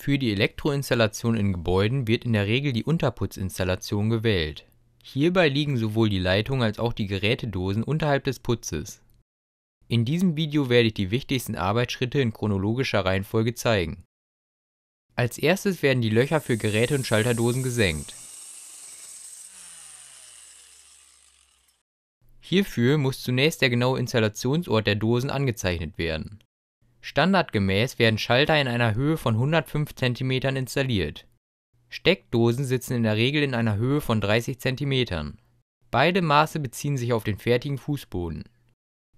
Für die Elektroinstallation in Gebäuden wird in der Regel die Unterputzinstallation gewählt. Hierbei liegen sowohl die Leitung als auch die Gerätedosen unterhalb des Putzes. In diesem Video werde ich die wichtigsten Arbeitsschritte in chronologischer Reihenfolge zeigen. Als erstes werden die Löcher für Geräte und Schalterdosen gesenkt. Hierfür muss zunächst der genaue Installationsort der Dosen angezeichnet werden Standardgemäß werden Schalter in einer Höhe von 105 cm installiert. Steckdosen sitzen in der Regel in einer Höhe von 30 cm. Beide Maße beziehen sich auf den fertigen Fußboden.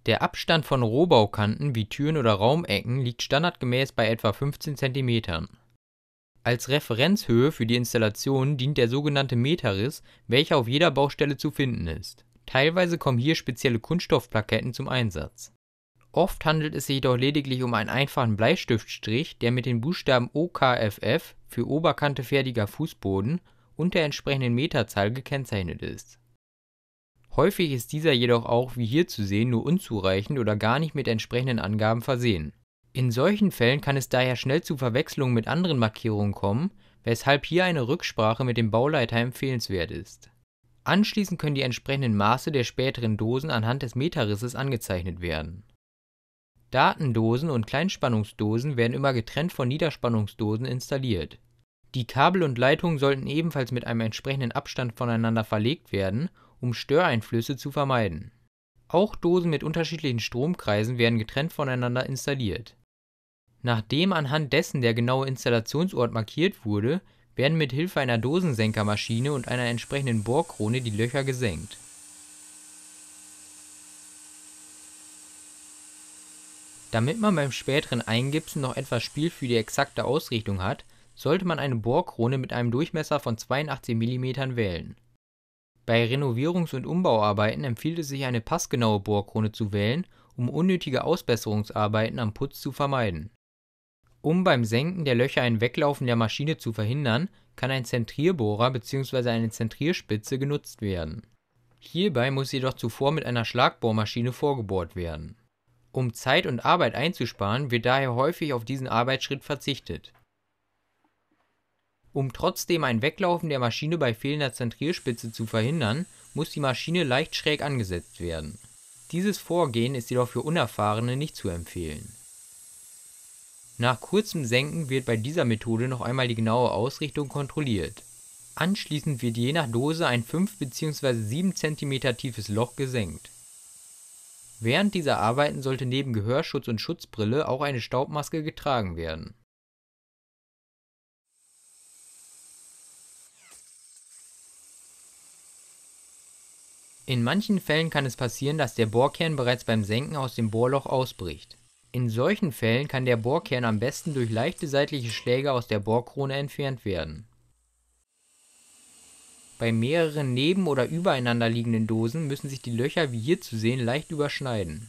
Der Abstand von Rohbaukanten wie Türen oder Raumecken liegt standardgemäß bei etwa 15 cm. Als Referenzhöhe für die Installation dient der sogenannte Meterriss, welcher auf jeder Baustelle zu finden ist. Teilweise kommen hier spezielle Kunststoffplaketten zum Einsatz Oft handelt es sich jedoch lediglich um einen einfachen Bleistiftstrich, der mit den Buchstaben OKFF für Oberkante fertiger Fußboden und der entsprechenden Meterzahl gekennzeichnet ist. Häufig ist dieser jedoch auch wie hier zu sehen nur unzureichend oder gar nicht mit entsprechenden Angaben versehen. In solchen Fällen kann es daher schnell zu Verwechslungen mit anderen Markierungen kommen, weshalb hier eine Rücksprache mit dem Bauleiter empfehlenswert ist. Anschließend können die entsprechenden Maße der späteren Dosen anhand des Meterrisses angezeichnet werden Datendosen und Kleinspannungsdosen werden immer getrennt von Niederspannungsdosen installiert. Die Kabel und Leitungen sollten ebenfalls mit einem entsprechenden Abstand voneinander verlegt werden, um Störeinflüsse zu vermeiden. Auch Dosen mit unterschiedlichen Stromkreisen werden getrennt voneinander installiert. Nachdem anhand dessen der genaue Installationsort markiert wurde, werden mit Hilfe einer Dosensenkermaschine und einer entsprechenden Bohrkrone die Löcher gesenkt Damit man beim späteren Eingipsen noch etwas Spiel für die exakte Ausrichtung hat, sollte man eine Bohrkrone mit einem Durchmesser von 82 mm wählen. Bei Renovierungs und Umbauarbeiten empfiehlt es sich eine passgenaue Bohrkrone zu wählen, um unnötige Ausbesserungsarbeiten am Putz zu vermeiden. Um beim Senken der Löcher ein Weglaufen der Maschine zu verhindern, kann ein Zentrierbohrer bzw. eine Zentrierspitze genutzt werden. Hierbei muss jedoch zuvor mit einer Schlagbohrmaschine vorgebohrt werden um Zeit und Arbeit einzusparen, wird daher häufig auf diesen Arbeitsschritt verzichtet. Um trotzdem ein Weglaufen der Maschine bei fehlender Zentrierspitze zu verhindern, muss die Maschine leicht schräg angesetzt werden. Dieses Vorgehen ist jedoch für Unerfahrene nicht zu empfehlen. Nach kurzem Senken wird bei dieser Methode noch einmal die genaue Ausrichtung kontrolliert. Anschließend wird je nach Dose ein 5 bzw. 7 cm tiefes Loch gesenkt Während dieser Arbeiten sollte neben Gehörschutz und Schutzbrille auch eine Staubmaske getragen werden. In manchen Fällen kann es passieren, dass der Bohrkern bereits beim Senken aus dem Bohrloch ausbricht. In solchen Fällen kann der Bohrkern am besten durch leichte seitliche Schläge aus der Bohrkrone entfernt werden bei mehreren neben oder übereinander liegenden Dosen müssen sich die Löcher wie hier zu sehen leicht überschneiden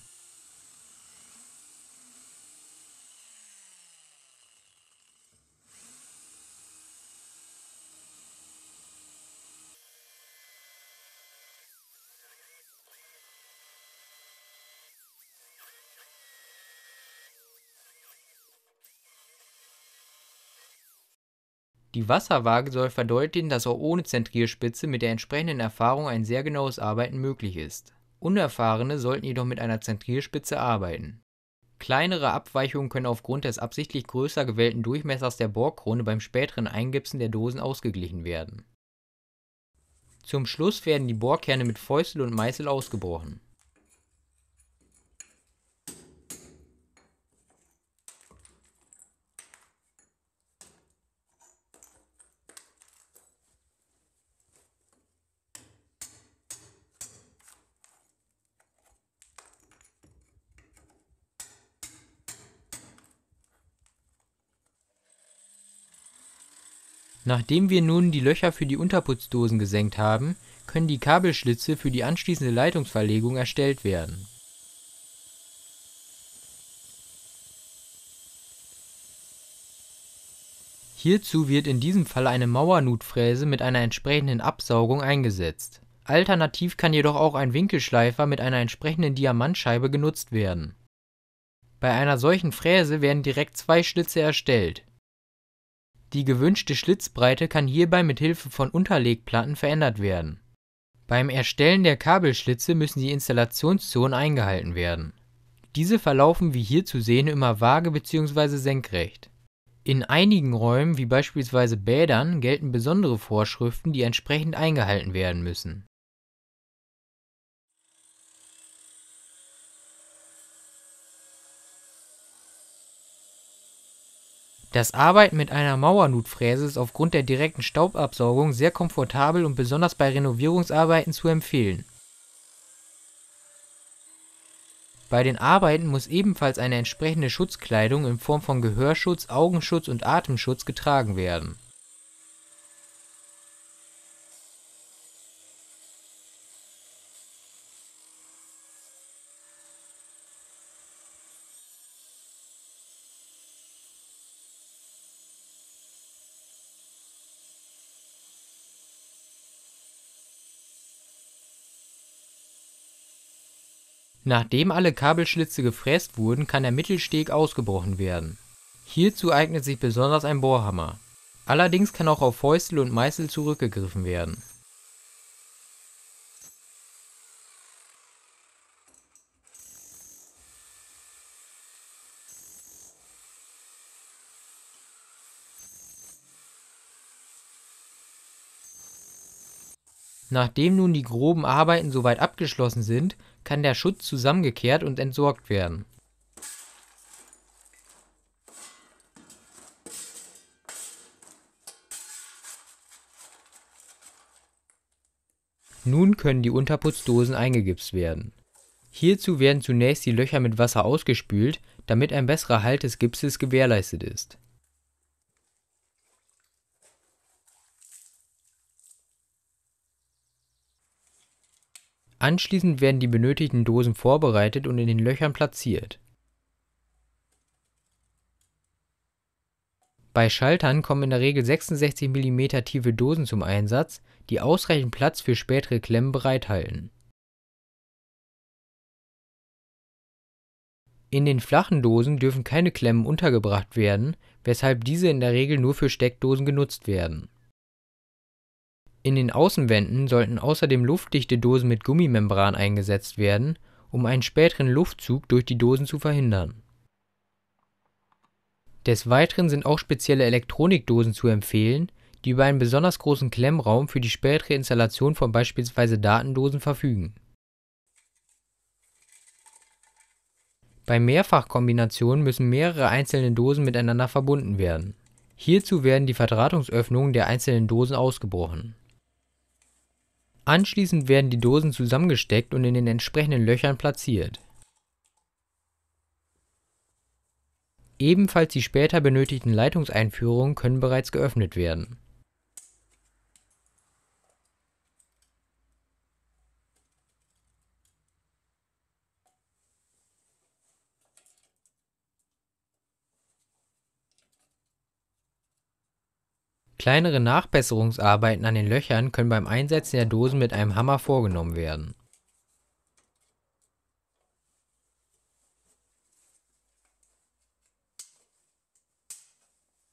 Die Wasserwaage soll verdeutlichen, dass auch ohne Zentrierspitze mit der entsprechenden Erfahrung ein sehr genaues Arbeiten möglich ist. Unerfahrene sollten jedoch mit einer Zentrierspitze arbeiten. Kleinere Abweichungen können aufgrund des absichtlich größer gewählten Durchmessers der Bohrkrone beim späteren Eingipsen der Dosen ausgeglichen werden. Zum Schluss werden die Bohrkerne mit Fäustel und Meißel ausgebrochen Nachdem wir nun die Löcher für die Unterputzdosen gesenkt haben, können die Kabelschlitze für die anschließende Leitungsverlegung erstellt werden Hierzu wird in diesem Fall eine Mauernutfräse mit einer entsprechenden Absaugung eingesetzt. Alternativ kann jedoch auch ein Winkelschleifer mit einer entsprechenden Diamantscheibe genutzt werden. Bei einer solchen Fräse werden direkt zwei Schlitze erstellt die gewünschte Schlitzbreite kann hierbei mit Hilfe von Unterlegplatten verändert werden. Beim Erstellen der Kabelschlitze müssen die Installationszonen eingehalten werden. Diese verlaufen wie hier zu sehen immer vage bzw. senkrecht. In einigen Räumen wie beispielsweise Bädern gelten besondere Vorschriften, die entsprechend eingehalten werden müssen Das Arbeiten mit einer Mauernutfräse ist aufgrund der direkten Staubabsaugung sehr komfortabel und besonders bei Renovierungsarbeiten zu empfehlen. Bei den Arbeiten muss ebenfalls eine entsprechende Schutzkleidung in Form von Gehörschutz, Augenschutz und Atemschutz getragen werden Nachdem alle Kabelschlitze gefräst wurden, kann der Mittelsteg ausgebrochen werden. Hierzu eignet sich besonders ein Bohrhammer. Allerdings kann auch auf Fäustel und Meißel zurückgegriffen werden Nachdem nun die groben Arbeiten soweit abgeschlossen sind, kann der Schutt zusammengekehrt und entsorgt werden. Nun können die Unterputzdosen eingegipst werden. Hierzu werden zunächst die Löcher mit Wasser ausgespült, damit ein besserer Halt des Gipses gewährleistet ist Anschließend werden die benötigten Dosen vorbereitet und in den Löchern platziert. Bei Schaltern kommen in der Regel 66 mm tiefe Dosen zum Einsatz, die ausreichend Platz für spätere Klemmen bereithalten. In den flachen Dosen dürfen keine Klemmen untergebracht werden, weshalb diese in der Regel nur für Steckdosen genutzt werden in den Außenwänden sollten außerdem luftdichte Dosen mit Gummimembran eingesetzt werden, um einen späteren Luftzug durch die Dosen zu verhindern. Des Weiteren sind auch spezielle Elektronikdosen zu empfehlen, die über einen besonders großen Klemmraum für die spätere Installation von beispielsweise Datendosen verfügen. Bei Mehrfachkombinationen müssen mehrere einzelne Dosen miteinander verbunden werden. Hierzu werden die Verdrahtungsöffnungen der einzelnen Dosen ausgebrochen Anschließend werden die Dosen zusammengesteckt und in den entsprechenden Löchern platziert. Ebenfalls die später benötigten Leitungseinführungen können bereits geöffnet werden Kleinere Nachbesserungsarbeiten an den Löchern können beim Einsetzen der Dosen mit einem Hammer vorgenommen werden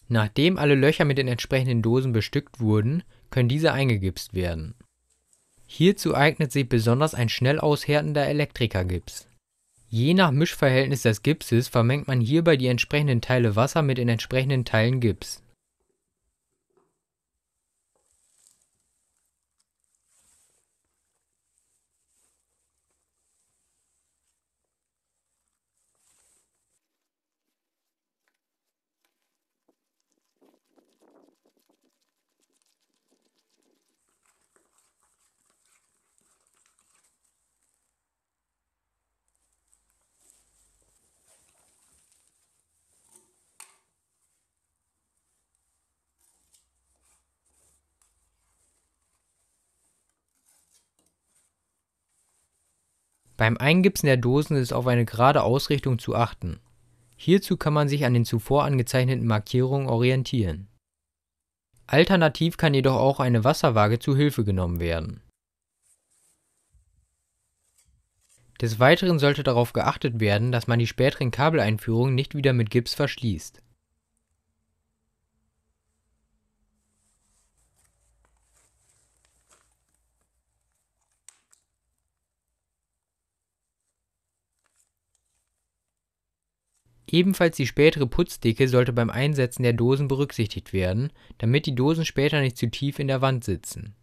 Nachdem alle Löcher mit den entsprechenden Dosen bestückt wurden, können diese eingegipst werden. Hierzu eignet sich besonders ein schnell aushärtender Elektrikergips. Je nach Mischverhältnis des Gipses vermengt man hierbei die entsprechenden Teile Wasser mit den entsprechenden Teilen Gips Beim Eingipsen der Dosen ist auf eine gerade Ausrichtung zu achten. Hierzu kann man sich an den zuvor angezeichneten Markierungen orientieren. Alternativ kann jedoch auch eine Wasserwaage zu Hilfe genommen werden. Des Weiteren sollte darauf geachtet werden, dass man die späteren Kabeleinführungen nicht wieder mit Gips verschließt Ebenfalls die spätere Putzdicke sollte beim Einsetzen der Dosen berücksichtigt werden, damit die Dosen später nicht zu tief in der Wand sitzen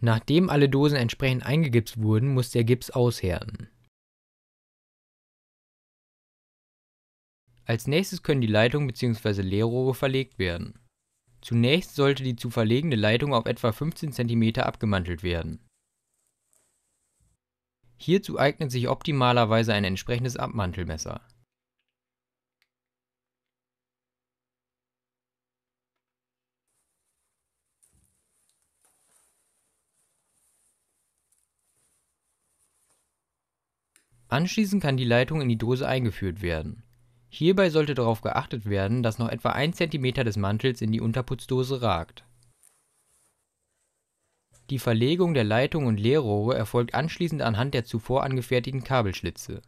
Nachdem alle Dosen entsprechend eingegipst wurden, muss der Gips aushärten. Als nächstes können die Leitungen bzw. Leerrohre verlegt werden. Zunächst sollte die zu verlegende Leitung auf etwa 15 cm abgemantelt werden. Hierzu eignet sich optimalerweise ein entsprechendes Abmantelmesser Anschließend kann die Leitung in die Dose eingeführt werden. Hierbei sollte darauf geachtet werden, dass noch etwa 1 cm des Mantels in die Unterputzdose ragt. Die Verlegung der Leitung und Leerrohre erfolgt anschließend anhand der zuvor angefertigten Kabelschlitze.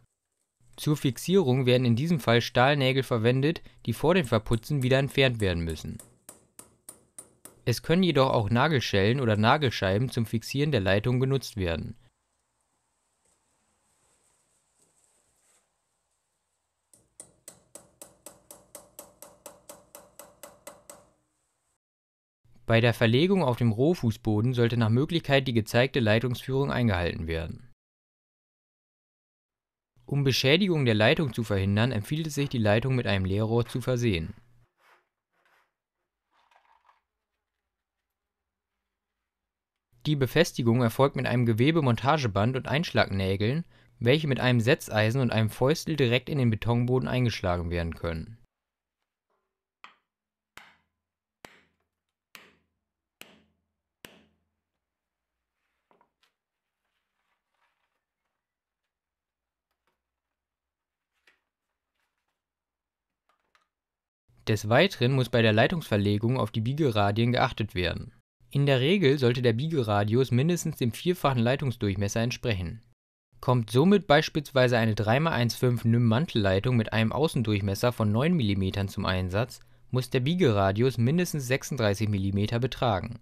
Zur Fixierung werden in diesem Fall Stahlnägel verwendet, die vor dem Verputzen wieder entfernt werden müssen. Es können jedoch auch Nagelschellen oder Nagelscheiben zum Fixieren der Leitung genutzt werden Bei der Verlegung auf dem Rohfußboden sollte nach Möglichkeit die gezeigte Leitungsführung eingehalten werden. Um Beschädigung der Leitung zu verhindern, empfiehlt es sich, die Leitung mit einem Leerrohr zu versehen. Die Befestigung erfolgt mit einem Gewebemontageband und Einschlagnägeln, welche mit einem Setzeisen und einem Fäustel direkt in den Betonboden eingeschlagen werden können Des Weiteren muss bei der Leitungsverlegung auf die Biegeradien geachtet werden. In der Regel sollte der Biegeradius mindestens dem vierfachen Leitungsdurchmesser entsprechen. Kommt somit beispielsweise eine 3x1,5 Nym Mantelleitung mit einem Außendurchmesser von 9 mm zum Einsatz, muss der Biegeradius mindestens 36 mm betragen.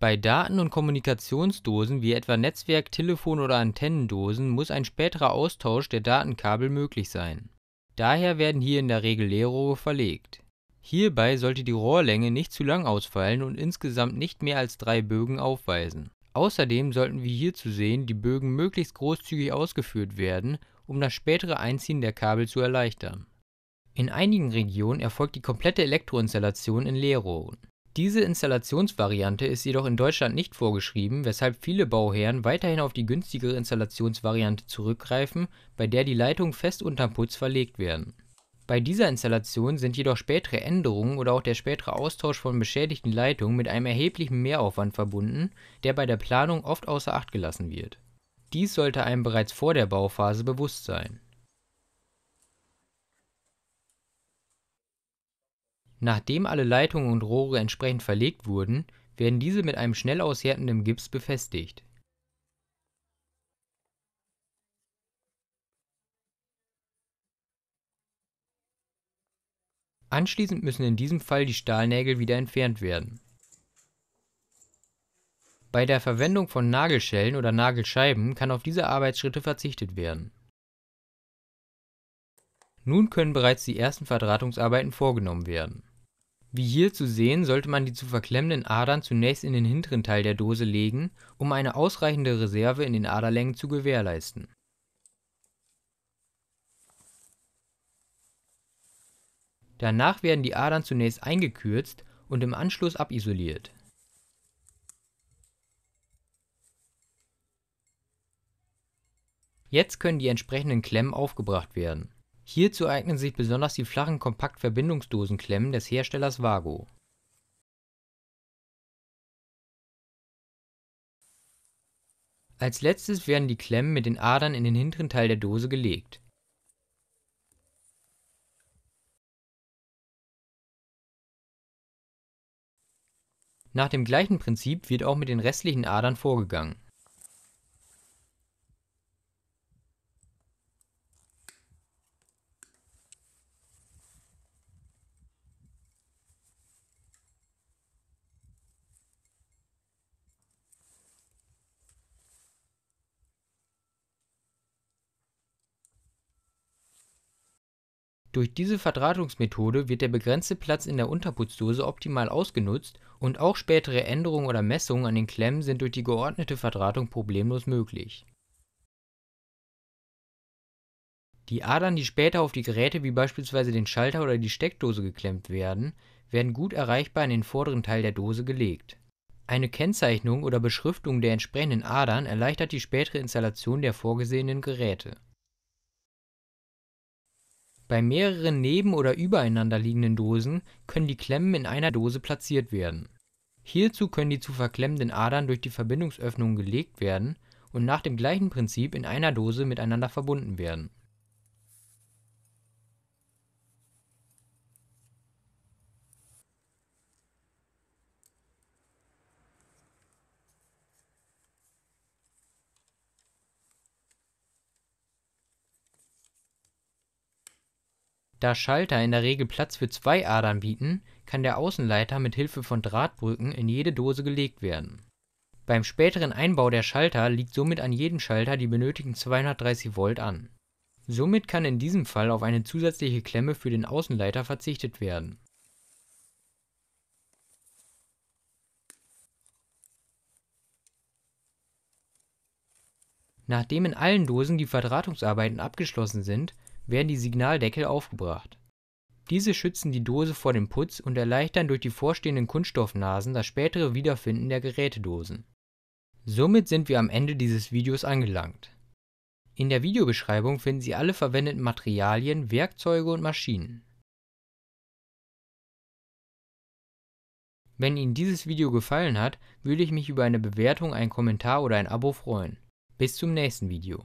Bei Daten- und Kommunikationsdosen wie etwa Netzwerk Telefon oder Antennendosen muss ein späterer Austausch der Datenkabel möglich sein Daher werden hier in der Regel Leerrohre verlegt. Hierbei sollte die Rohrlänge nicht zu lang ausfallen und insgesamt nicht mehr als drei Bögen aufweisen. Außerdem sollten wie hier zu sehen die Bögen möglichst großzügig ausgeführt werden, um das spätere Einziehen der Kabel zu erleichtern. In einigen Regionen erfolgt die komplette Elektroinstallation in Leerrohren diese Installationsvariante ist jedoch in Deutschland nicht vorgeschrieben, weshalb viele Bauherren weiterhin auf die günstigere Installationsvariante zurückgreifen, bei der die Leitungen fest unterm Putz verlegt werden. Bei dieser Installation sind jedoch spätere Änderungen oder auch der spätere Austausch von beschädigten Leitungen mit einem erheblichen Mehraufwand verbunden, der bei der Planung oft außer Acht gelassen wird. Dies sollte einem bereits vor der Bauphase bewusst sein Nachdem alle Leitungen und Rohre entsprechend verlegt wurden, werden diese mit einem schnell aushärtenden Gips befestigt Anschließend müssen in diesem Fall die Stahlnägel wieder entfernt werden. Bei der Verwendung von Nagelschellen oder Nagelscheiben kann auf diese Arbeitsschritte verzichtet werden. Nun können bereits die ersten Verdrahtungsarbeiten vorgenommen werden wie hier zu sehen, sollte man die zu verklemmenden Adern zunächst in den hinteren Teil der Dose legen, um eine ausreichende Reserve in den Aderlängen zu gewährleisten. Danach werden die Adern zunächst eingekürzt und im Anschluss abisoliert. Jetzt können die entsprechenden Klemmen aufgebracht werden Hierzu eignen sich besonders die flachen Kompaktverbindungsdosenklemmen des Herstellers Vago Als Letztes werden die Klemmen mit den Adern in den hinteren Teil der Dose gelegt. Nach dem gleichen Prinzip wird auch mit den restlichen Adern vorgegangen Durch diese Verdrahtungsmethode wird der begrenzte Platz in der Unterputzdose optimal ausgenutzt und auch spätere Änderungen oder Messungen an den Klemmen sind durch die geordnete Verdrahtung problemlos möglich. Die Adern, die später auf die Geräte wie beispielsweise den Schalter oder die Steckdose geklemmt werden, werden gut erreichbar in den vorderen Teil der Dose gelegt. Eine Kennzeichnung oder Beschriftung der entsprechenden Adern erleichtert die spätere Installation der vorgesehenen Geräte bei mehreren neben oder übereinander liegenden Dosen können die Klemmen in einer Dose platziert werden. Hierzu können die zu verklemmenden Adern durch die Verbindungsöffnungen gelegt werden und nach dem gleichen Prinzip in einer Dose miteinander verbunden werden Da Schalter in der Regel Platz für zwei Adern bieten, kann der Außenleiter mit Hilfe von Drahtbrücken in jede Dose gelegt werden. Beim späteren Einbau der Schalter liegt somit an jedem Schalter die benötigten 230 Volt an. Somit kann in diesem Fall auf eine zusätzliche Klemme für den Außenleiter verzichtet werden Nachdem in allen Dosen die Verdrahtungsarbeiten abgeschlossen sind werden die Signaldeckel aufgebracht. Diese schützen die Dose vor dem Putz und erleichtern durch die vorstehenden Kunststoffnasen das spätere Wiederfinden der Gerätedosen. Somit sind wir am Ende dieses Videos angelangt. In der Videobeschreibung finden Sie alle verwendeten Materialien, Werkzeuge und Maschinen. Wenn Ihnen dieses Video gefallen hat, würde ich mich über eine Bewertung, einen Kommentar oder ein Abo freuen. Bis zum nächsten Video.